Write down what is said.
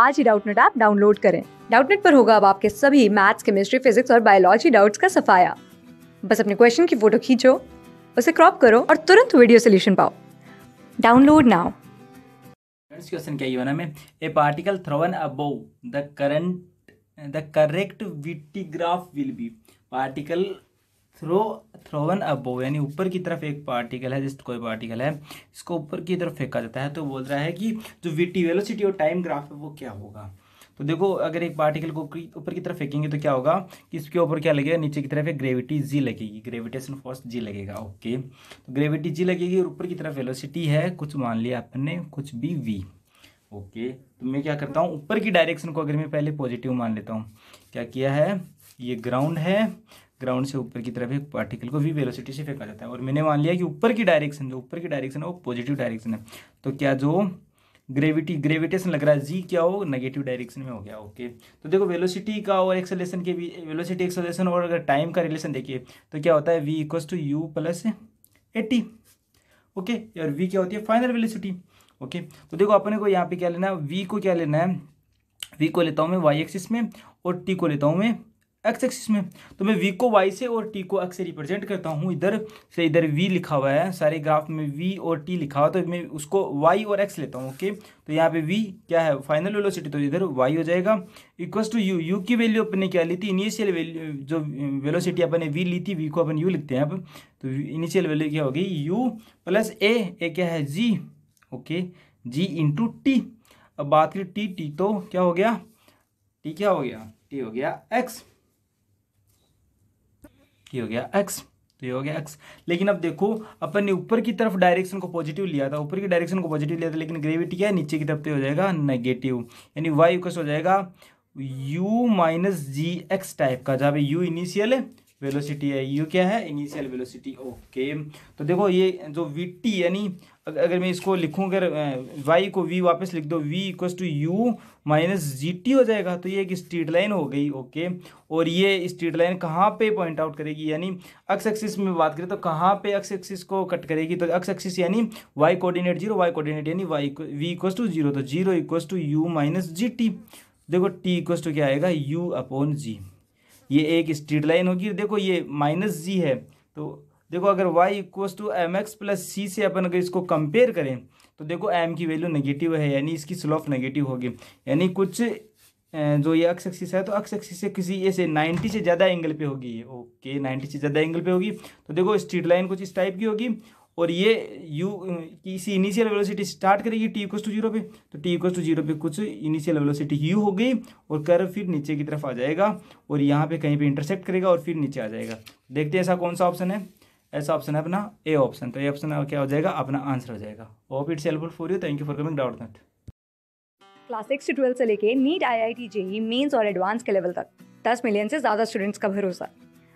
आज ही Doubtnut app download करें डाउटनेट पर होगा अब आपके सभी मैथ्स केमिस्ट्री फिजिक्स और बायोलॉजी डाउट्स का सफाया बस अपने क्वेश्चन की फोटो खींचो उसे क्रॉप करो और तुरंत वीडियो सोल्यूशन पाओ डाउनलोड नाउ नेक्स्ट क्वेश्चन क्या गिवन हमें a particle thrown above the current the correct VT graph will be particle throw thrown above यानी ऊपर की तरफ एक पार्टिकल है जिस कोई पार्टिकल है इसको ऊपर की तरफ फेंका जाता है तो बोल रहा है कि जो वीटी वेलोसिटी और टाइम ग्राफ है वो क्या होगा तो देखो अगर एक पार्टिकल को ऊपर की तरफ फेंकेंगे तो क्या होगा कि इसके ऊपर क्या लगेगा नीचे की तरफ एक ग्रेविटी जी लगेगी ग्रेविटेशन फोर्स जी लगेगा ओके तो ग्रेविटी जी लगेगी और ऊपर की तरफ वेलोसिटी है कुछ मान लिया आपने कुछ भी वी ओके तो मैं क्या करता हूँ ऊपर की डायरेक्शन को अगर मैं पहले पॉजिटिव मान लेता हूँ क्या किया है ये ग्राउंड है ग्राउंड से ऊपर की तरफ एक पार्टिकल को वी वेलोसिटी से फेंका जाता है और मैंने मान लिया कि ऊपर की डायरेक्शन जो ऊपर की डायरेक्शन है वो पॉजिटिव डायरेक्शन है तो क्या जो ग्रेविटी ग्रेविटेशन लग रहा है जी क्या हो नेगेटिव डायरेक्शन में हो गया ओके तो देखो वेलोसिटी का और एक्सेलेशन के भी वेलोसिटी एक्सेलेशन और अगर टाइम का रिलेशन देखिए तो क्या होता है v equals to u plus at okay और वी क्या होती है फाइनल वेलोसिटी ओके तो देखो अपने को यहाँ पे क्या लेना है वी को क्या लेना है वी को लेता हूँ मैं वाई एक्सिस में और टी को लेता हूँ मैं एक्स एक्सिस में तो मैं वी को वाई से और टी को एक्स से रिप्रेजेंट करता हूँ इधर से इधर वी लिखा हुआ है सारे ग्राफ में वी और टी लिखा हुआ तो मैं उसको वाई और एक्स लेता हूँ ओके तो यहाँ पे वी क्या है फाइनल वेलोसिटी तो इधर वाई हो जाएगा इक्वल टू यू यू की वैल्यू अपने क्या ली थी इनिशियल वैल्यू जो वेलोसिटी अपने वी ली थी वी को अपन यू लिखते हैं अब तो इनिशियल वैल्यू क्या होगी यू प्लस ए ए क्या है g okay g into t अब बात करें टी टी तो क्या हो गया टी क्या हो गया टी हो गया एक्स ये हो गया एक्स तो ये हो गया एक्स लेकिन अब देखो अपन ने ऊपर की तरफ डायरेक्शन को पॉजिटिव लिया था ऊपर की डायरेक्शन को पॉजिटिव लिया था लेकिन ग्रेविटी क्या है नीचे की तरफ तो हो जाएगा नेगेटिव यानी वाई कस हो जाएगा u minus g x type का जहाँ पे यू इनिशियल है वेलोसिटी है यू क्या है इनिशियल वेलोसिटी ओके तो देखो ये जो वी टी यानी अगर मैं इसको लिखूँ अगर वाई को वी वापस लिख दो v equals to u minus g t हो जाएगा तो ये एक स्ट्रीट लाइन हो गई ओके और ये स्ट्रीट लाइन कहाँ पे पॉइंट आउट करेगी यानी एक्स एक्सिस में बात करें तो कहाँ पे एक्स एक्सिस को कट करेगी तो एक्स एक्सिस यानी y coordinate zero y coordinate यानी y v equals to zero तो zero equal to u minus g t देखो टी इक्वस टू क्या आएगा यू अपॉन जी ये एक स्ट्रीट लाइन होगी देखो ये माइनस जी है तो देखो अगर y equals to m x plus c से अपन अगर इसको कंपेयर करें तो देखो m की वैल्यू नेगेटिव है यानी इसकी स्लोप नेगेटिव होगी यानी कुछ जो ये अक्स एक्सिस है तो अक्स एक्सिस से किसी ये से 90 से ज़्यादा एंगल पे होगी ये ओके 90 से ज़्यादा एंगल पे होगी तो देखो स्ट्रीट लाइन कुछ इस टाइप की होगी और ये यू इसी इनिशियल वेलोसिटी स्टार्ट करेगी टी इक्वस टू जीरो पे तो टी इक्वस टू जीरो पे कुछ इनिशियल वेलोसिटी यू हो गई और कर फिर नीचे की तरफ आ जाएगा और यहाँ पे कहीं पे इंटरसेप्ट करेगा और फिर नीचे आ जाएगा देखते हैं ऐसा कौन सा ऑप्शन है ऐसा ऑप्शन है अपना ए ऑप्शन तो ए ऑप्शन क्या हो जाएगा अपना आंसर हो जाएगा hope it's helpful for you thank you for coming doubt that class six से ट्वेल्थ से लेके NEET I I T JEE mains और एडवांस के लेवल तक दस मिलियन से ज़्यादा स्टूडेंट्स का भरोसा